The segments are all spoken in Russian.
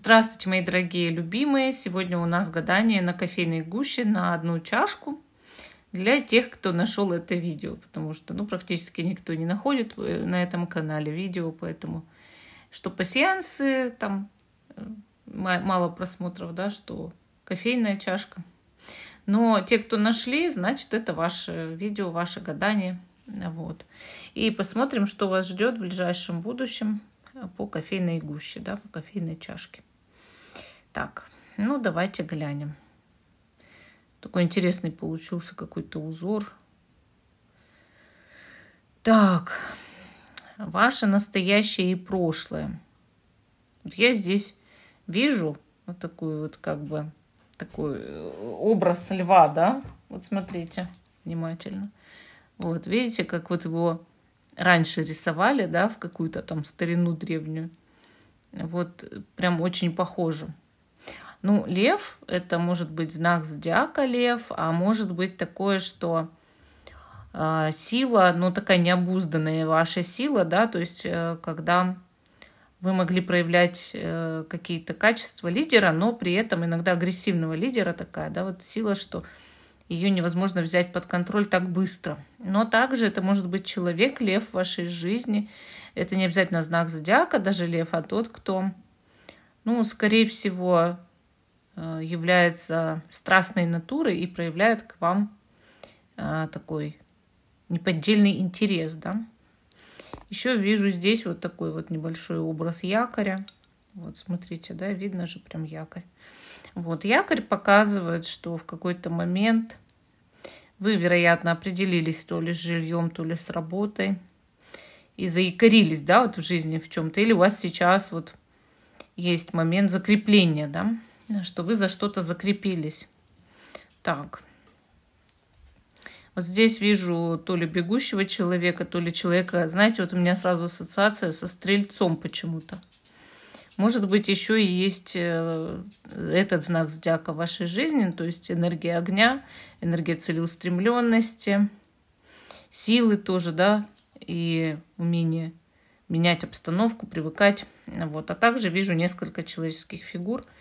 Здравствуйте, мои дорогие любимые! Сегодня у нас гадание на кофейной гуще на одну чашку для тех, кто нашел это видео, потому что ну, практически никто не находит э, на этом канале видео, поэтому что по сеансы, там э, мало просмотров, да, что кофейная чашка. Но те, кто нашли, значит, это ваше видео, ваше гадание. Вот. И посмотрим, что вас ждет в ближайшем будущем э, по кофейной гуще, да, по кофейной чашке так. Ну, давайте глянем. Такой интересный получился какой-то узор. Так, ваше настоящее и прошлое. я здесь вижу вот такую вот как бы такой э, образ льва, да? Вот смотрите внимательно. Вот, видите, как вот его раньше рисовали, да, в какую-то там старину древнюю. Вот прям очень похоже. Ну, лев — это может быть знак зодиака лев, а может быть такое, что э, сила, ну, такая необузданная ваша сила, да, то есть э, когда вы могли проявлять э, какие-то качества лидера, но при этом иногда агрессивного лидера такая, да, вот сила, что ее невозможно взять под контроль так быстро. Но также это может быть человек, лев в вашей жизни. Это не обязательно знак зодиака, даже лев, а тот, кто, ну, скорее всего, Э, является страстной натурой и проявляет к вам э, такой неподдельный интерес, да. Еще вижу здесь вот такой вот небольшой образ якоря. Вот, смотрите, да, видно же прям якорь. Вот, якорь показывает, что в какой-то момент вы, вероятно, определились то ли с жильем, то ли с работой и заикарились, да, вот в жизни в чем-то. Или у вас сейчас вот есть момент закрепления, да, что вы за что-то закрепились. Так. Вот здесь вижу то ли бегущего человека, то ли человека. Знаете, вот у меня сразу ассоциация со стрельцом почему-то. Может быть, еще и есть э, этот знак зодиака в вашей жизни, то есть энергия огня, энергия целеустремленности, силы тоже, да, и умение менять обстановку, привыкать. Вот. А также вижу несколько человеческих фигур –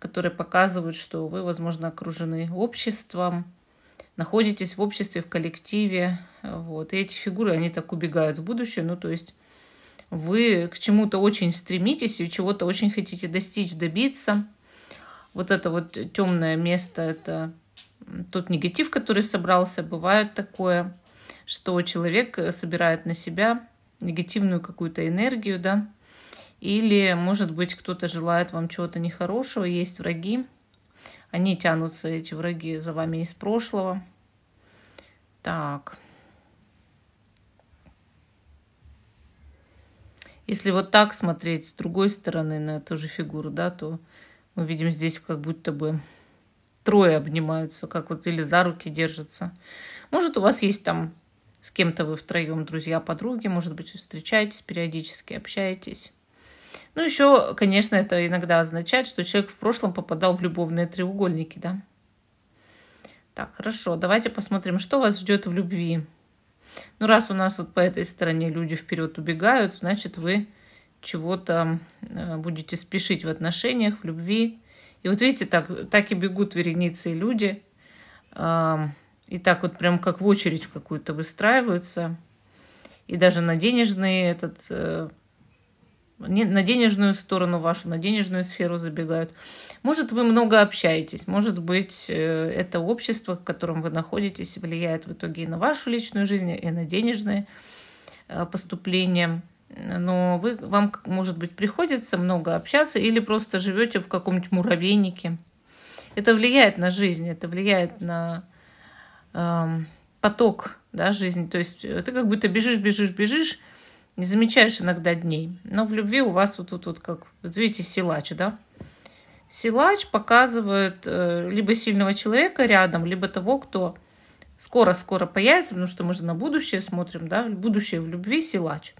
которые показывают, что вы, возможно, окружены обществом, находитесь в обществе, в коллективе. Вот. И эти фигуры, они так убегают в будущее. Ну, то есть вы к чему-то очень стремитесь и чего-то очень хотите достичь, добиться. Вот это вот темное место, это тот негатив, который собрался. Бывает такое, что человек собирает на себя негативную какую-то энергию, да, или, может быть, кто-то желает вам чего-то нехорошего, есть враги, они тянутся, эти враги, за вами из прошлого. Так. Если вот так смотреть с другой стороны на эту же фигуру, да, то мы видим здесь как будто бы трое обнимаются, как вот или за руки держатся. Может, у вас есть там с кем-то вы втроем друзья, подруги, может быть, встречаетесь периодически, общаетесь. Ну, еще, конечно, это иногда означает, что человек в прошлом попадал в любовные треугольники, да. Так, хорошо, давайте посмотрим, что вас ждет в любви. Ну, раз у нас вот по этой стороне люди вперед убегают, значит, вы чего-то э, будете спешить в отношениях, в любви. И вот видите, так, так и бегут вереницы и люди. Эм, и так вот прям как в очередь какую-то выстраиваются. И даже на денежный этот э, на денежную сторону вашу, на денежную сферу забегают. Может, вы много общаетесь, может быть, э, это общество, в котором вы находитесь, влияет в итоге и на вашу личную жизнь, и на денежные э, поступления. Но вы, вам, может быть, приходится много общаться или просто живете в каком-нибудь муравейнике. Это влияет на жизнь, это влияет на э, поток да, жизни. То есть э, ты как будто бежишь, бежишь, бежишь, не замечаешь иногда дней. Но в любви у вас вот тут вот, как, вот видите, силач, да? Силач показывает э, либо сильного человека рядом, либо того, кто скоро-скоро появится, потому что мы же на будущее смотрим, да, будущее в любви силач.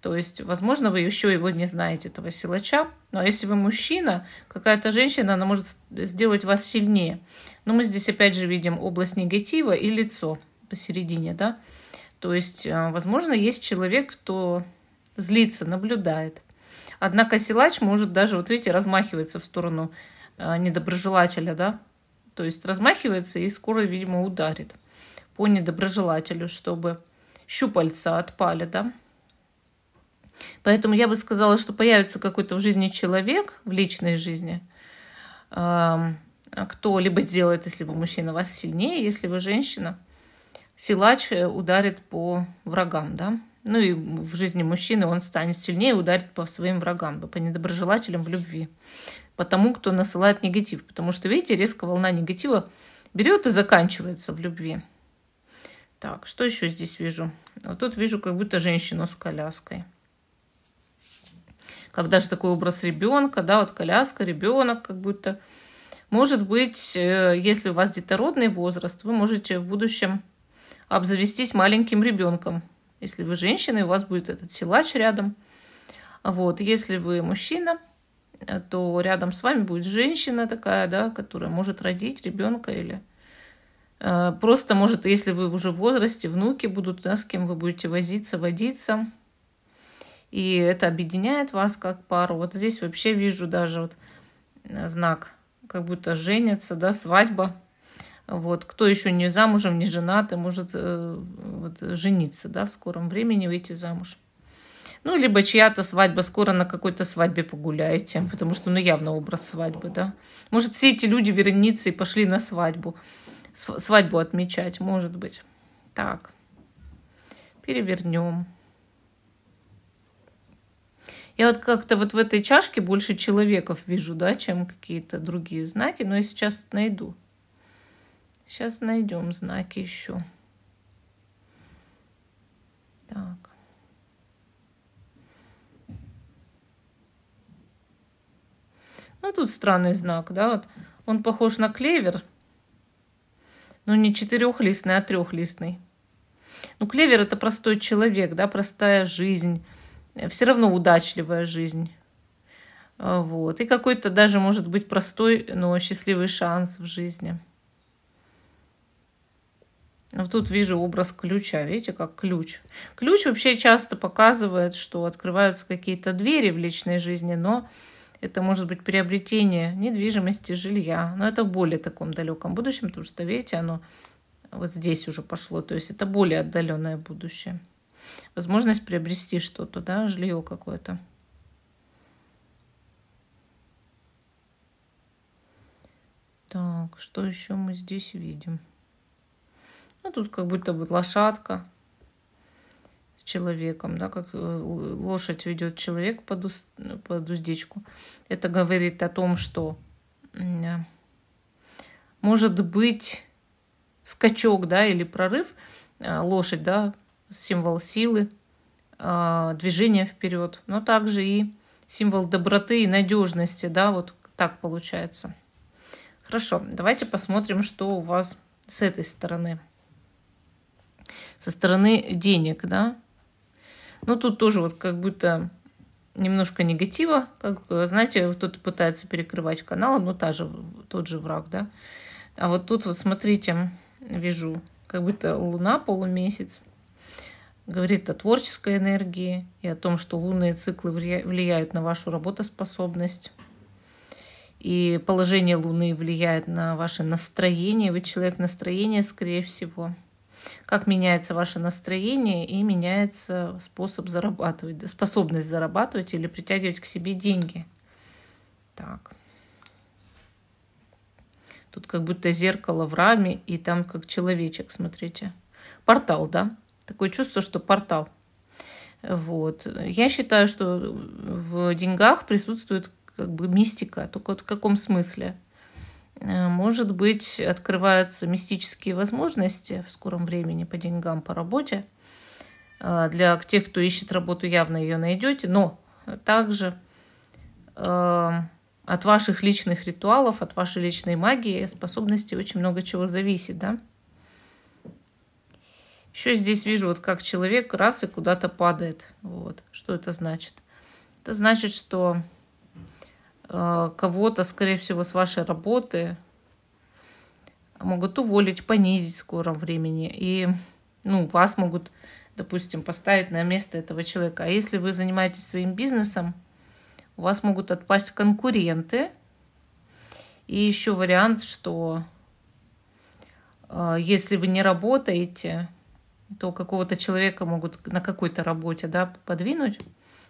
То есть, возможно, вы еще его не знаете, этого силача. Но ну, а если вы мужчина, какая-то женщина, она может сделать вас сильнее. Но мы здесь опять же видим область негатива и лицо посередине, да. То есть, э, возможно, есть человек, кто злится, наблюдает. Однако силач может даже, вот видите, размахивается в сторону э, недоброжелателя, да? То есть размахивается и скоро, видимо, ударит по недоброжелателю, чтобы щупальца отпали, да? Поэтому я бы сказала, что появится какой-то в жизни человек, в личной жизни, эм, кто либо делает, если вы мужчина, вас сильнее, если вы женщина – силач э, ударит по врагам, да. Ну и в жизни мужчины он станет сильнее ударит по своим врагам, по недоброжелателям в любви, по тому, кто насылает негатив. Потому что, видите, резкая волна негатива берет и заканчивается в любви. Так, что еще здесь вижу? Вот тут вижу как будто женщину с коляской. Когда же такой образ ребенка, да, вот коляска, ребенок как будто. Может быть, э, если у вас детородный возраст, вы можете в будущем обзавестись маленьким ребенком. Если вы женщина, и у вас будет этот силач рядом. Вот, если вы мужчина, э, то рядом с вами будет женщина такая, да, которая может родить ребенка или э, просто может, если вы уже в возрасте, внуки будут, да, с кем вы будете возиться, водиться. И это объединяет вас как пару. Вот здесь вообще вижу даже вот э, знак, как будто женятся, да, свадьба – вот. Кто еще не замужем, не женат, и может э, вот, жениться да, в скором времени, выйти замуж. Ну, либо чья-то свадьба, скоро на какой-то свадьбе погуляете, потому что, ну, явно образ свадьбы, да. Может, все эти люди вернутся и пошли на свадьбу, свадьбу отмечать, может быть. Так, перевернем. Я вот как-то вот в этой чашке больше человеков вижу, да, чем какие-то другие знаки, но я сейчас найду. Сейчас найдем знаки еще. Так. Ну, тут странный знак, да, вот. Он похож на клевер, но не четырехлистный, а трехлистный. Ну, клевер – это простой человек, да, простая жизнь, э, все равно удачливая жизнь. Э, вот. И какой-то даже, может быть, простой, но счастливый шанс в жизни – вот тут вижу образ ключа, видите, как ключ. Ключ вообще часто показывает, что открываются какие-то двери в личной жизни, но это может быть приобретение недвижимости, жилья, но это более таком далеком будущем, потому что, видите, оно вот здесь уже пошло, то есть это более отдаленное будущее. Возможность приобрести что-то, да, жилье какое-то. Так, что еще мы здесь видим? Ну, тут как будто бы лошадка с человеком, да, как э, лошадь ведет человек под, уст, под уздечку. Это говорит о том, что э, может быть скачок, да, или прорыв, э, лошадь, да, символ силы, движение вперед, но также и символ доброты и надежности, да, вот так получается. Хорошо, давайте посмотрим, что у вас с этой стороны со стороны денег, да. Но ну, тут тоже вот как будто немножко негатива, как, знаете, кто-то пытается перекрывать канал, но ну, та же, тот же враг, да. А вот тут вот, смотрите, вижу, как будто луна, полумесяц, говорит о творческой энергии и о том, что лунные циклы влияют на вашу работоспособность. И положение Луны влияет на ваше настроение. Вы человек настроения, скорее всего как меняется ваше настроение и меняется способ зарабатывать, способность зарабатывать или притягивать к себе деньги. Так. Тут как будто зеркало в раме, и там как человечек, смотрите. Портал, да? Такое чувство, что портал. Вот. Я считаю, что в деньгах присутствует как бы мистика, только вот в каком смысле? Э, может быть, открываются мистические возможности в скором времени по деньгам, по работе. Э, для тех, кто ищет работу, явно ее найдете. Но также э, от ваших личных ритуалов, от вашей личной магии, способности очень много чего зависит, да? Еще здесь вижу, вот как человек раз и куда-то падает. Вот. Что это значит? Это значит, что Э, кого-то, скорее всего, с вашей работы. Могут уволить, понизить в скором времени. И ну, вас могут, допустим, поставить на место этого человека. А если вы занимаетесь своим бизнесом, у вас могут отпасть конкуренты. И еще вариант, что э, если вы не работаете, то какого-то человека могут на какой-то работе да, подвинуть,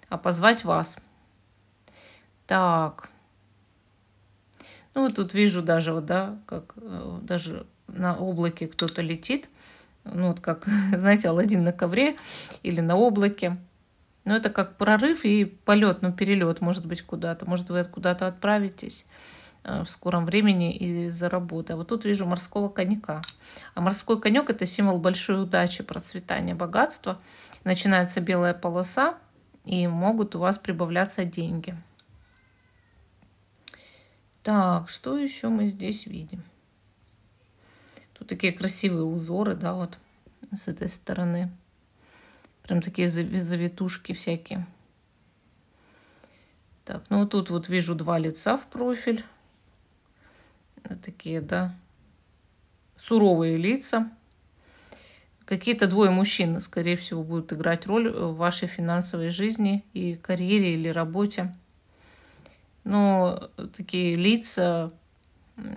а позвать вас – так. Ну, вот тут вижу даже, вот, да, как э, даже на облаке кто-то летит. Ну, вот как, знаете, Алладин на ковре или на облаке. Но ну, это как прорыв и полет, ну, перелет, может быть, куда-то. Может, вы куда-то отправитесь э, в скором времени из-за работы. А вот тут вижу морского конька. А морской конек – это символ большой удачи, процветания, богатства. Начинается белая полоса, и могут у вас прибавляться деньги. Так, что еще мы здесь видим? Тут такие красивые узоры, да, вот с этой стороны. Прям такие завитушки всякие. Так, ну вот тут вот вижу два лица в профиль. такие, да, суровые лица. Какие-то двое мужчин, скорее всего, будут играть роль в вашей финансовой жизни и карьере или работе но такие лица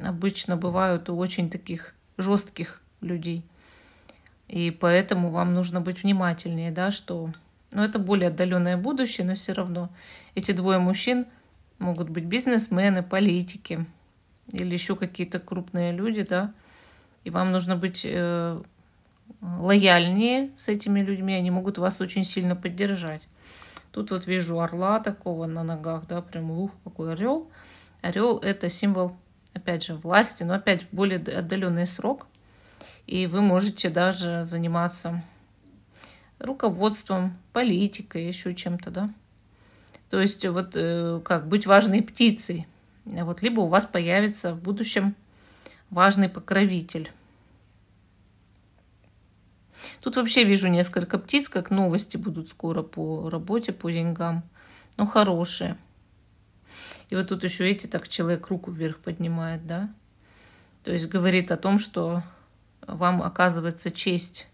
обычно бывают у очень таких жестких людей. И поэтому вам нужно быть внимательнее, да, что... Ну, это более отдаленное будущее, но все равно эти двое мужчин могут быть бизнесмены, политики или еще какие-то крупные люди, да. И вам нужно быть э, лояльнее с этими людьми, они могут вас очень сильно поддержать. Тут вот вижу орла такого на ногах, да, прям ух, какой орел. Орел – это символ, опять же, власти, но опять более отдаленный срок. И вы можете даже заниматься руководством, политикой, еще чем-то, да. То есть вот э, как быть важной птицей. Вот либо у вас появится в будущем важный покровитель. Тут вообще вижу несколько птиц, как новости будут скоро по работе, по деньгам. Ну, хорошие. И вот тут еще эти так человек руку вверх поднимает, да? То есть говорит о том, что вам оказывается честь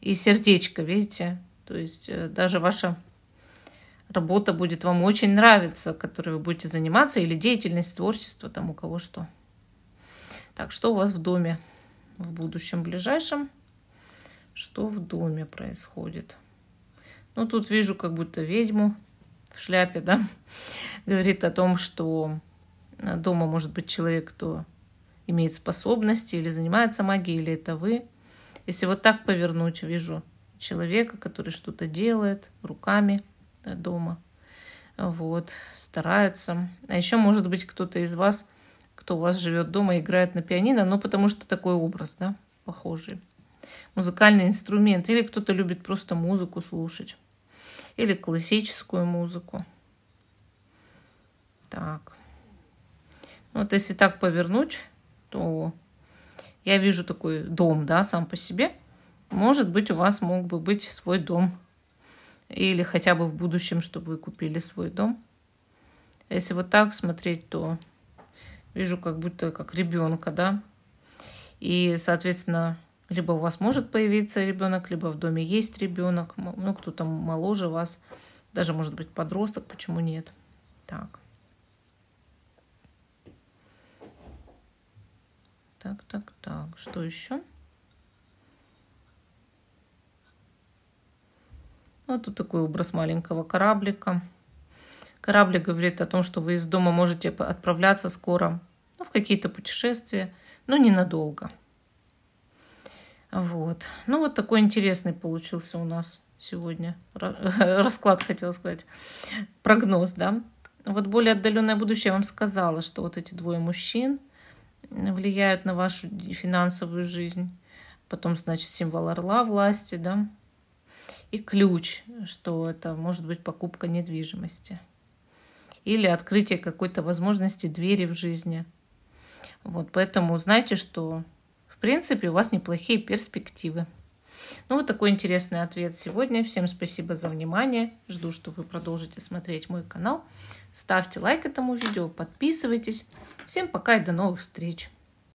и сердечко, видите? То есть э, даже ваша работа будет вам очень нравиться, которой вы будете заниматься, или деятельность, творчество, там у кого что. Так, что у вас в доме в будущем ближайшем? что в доме происходит. Ну, тут вижу как будто ведьму в шляпе, да, говорит о том, что э, дома может быть человек, кто имеет способности или занимается магией, или это вы. Если вот так повернуть, вижу человека, который что-то делает руками да, э, дома, вот, старается. А еще, может быть, кто-то из вас, кто у вас живет дома, играет на пианино, ну потому что такой образ, да, похожий музыкальный инструмент, или кто-то любит просто музыку слушать, или классическую музыку. Так. Ну, вот если так повернуть, то я вижу такой дом, да, сам по себе. Может быть, у вас мог бы быть свой дом. Или хотя бы в будущем, чтобы вы купили свой дом. Если вот так смотреть, то вижу как будто как ребенка, да. И, соответственно, либо у вас может появиться ребенок, либо в доме есть ребенок, ну кто-то моложе вас, даже может быть подросток, почему нет. Так. Так, так, так. Что еще? Вот тут такой образ маленького кораблика. Кораблик говорит о том, что вы из дома можете отправляться скоро ну, в какие-то путешествия, но ненадолго. Вот. Ну, вот такой интересный получился у нас сегодня расклад, хотела сказать. Прогноз, да. Вот более отдаленное будущее я вам сказала, что вот эти двое мужчин влияют на вашу финансовую жизнь. Потом, значит, символ орла власти, да. И ключ, что это может быть покупка недвижимости. Или открытие какой-то возможности двери в жизни. Вот поэтому знайте, что в принципе, у вас неплохие перспективы. Ну, вот такой интересный ответ сегодня. Всем спасибо за внимание. Жду, что вы продолжите смотреть мой канал. Ставьте лайк этому видео, подписывайтесь. Всем пока и до новых встреч!